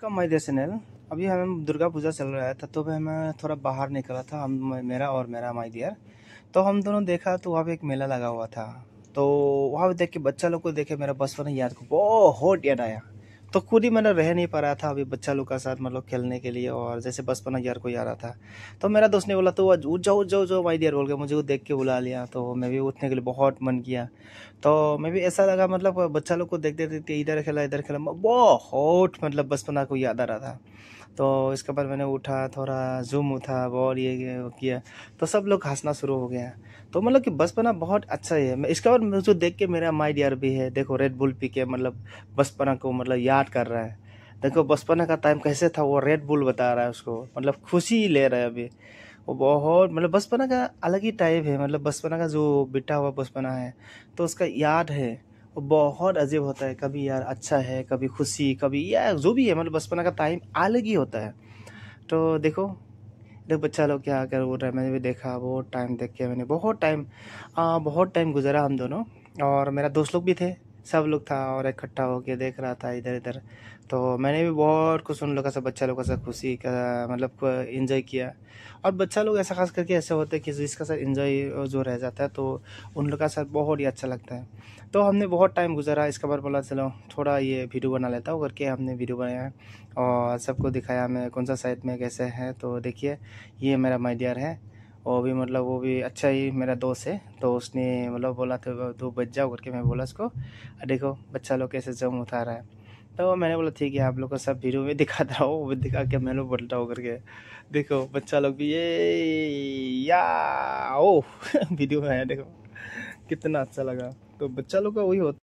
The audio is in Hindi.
का माई देश अभी हमें दुर्गा पूजा चल रहा था तो हमें थोड़ा बाहर निकला था हम मेरा और मेरा माई दियर तो हम दोनों देखा तो वहाँ पे एक मेला लगा हुआ था तो वहाँ पे देख के बच्चा लोग को देखे मेरा बचपन याद को बहुत याद आया तो खुद ही मैंने रह नहीं पा रहा था अभी बच्चा लोग का साथ मतलब खेलने के लिए और जैसे बचपन यार कोई आ रहा था तो मेरा दोस्त ने बोला तो उठ जाओ उठ जाओ जाओ माई डियर बोल के मुझे वो देख के बुला लिया तो मैं भी उठने के लिए बहुत मन किया तो मैं भी ऐसा लगा मतलब बच्चा लोग को देखते देखते इधर खेला इधर खेला बहुत मतलब बचपना को याद आ रहा था तो इसके बाद मैंने उठा थोड़ा जूम उठा बॉल ये किया तो सब लोग हंसना शुरू हो गया तो मतलब कि बचपना बहुत अच्छा ही है मैं इसके बाद मुझे देख के मेरा माइंड यार भी है देखो रेड बुल पी के मतलब बचपना को मतलब याद कर रहा है देखो बचपना का टाइम कैसे था वो रेड बुल बता रहा है उसको मतलब खुशी ले रहा है अभी वो बहुत मतलब बचपना का अलग ही टाइप है मतलब बचपना का जो बिटा हुआ बचपना है तो उसका याद है बहुत अजीब होता है कभी यार अच्छा है कभी खुशी कभी यार जो भी है मतलब बचपना का टाइम अलग ही होता है तो देखो देखो बच्चा लोग क्या कर बोल रहा है मैंने भी देखा वो टाइम देख के मैंने बहुत टाइम हाँ, बहुत टाइम गुजारा हम दोनों और मेरा दोस्त लोग भी थे सब लोग था और इकट्ठा होके देख रहा था इधर इधर तो मैंने भी बहुत कुछ उन लोगों से बच्चा लोगों से खुशी का मतलब इन्जॉय किया और बच्चा लोग ऐसा खास करके ऐसे होते हैं कि जिसका सर इन्जॉय जो रह जाता है तो उन लोग का सर बहुत ही अच्छा लगता है तो हमने बहुत टाइम गुजारा इसके बाद बोला चलो थोड़ा ये वीडियो बना लेता हूँ करके हमने वीडियो बनाया और सबको दिखाया मैं कौन सा साइड में कैसे है तो देखिए ये मेरा माइडियर है वो भी मतलब वो भी अच्छा ही मेरा दोस्त है तो उसने मतलब बोला तो तू बच जाओ करके मैं बोला उसको देखो बच्चा लोग कैसे जम उठा रहा है तो मैंने बोला ठीक है आप लोग को सब वीडियो में दिखाता रहा हूँ दिखा के मैं लोग रहा हूँ करके देखो बच्चा लोग भी ये या ओ वीडियो में आया देखो कितना अच्छा लगा तो बच्चा लोग का वही होता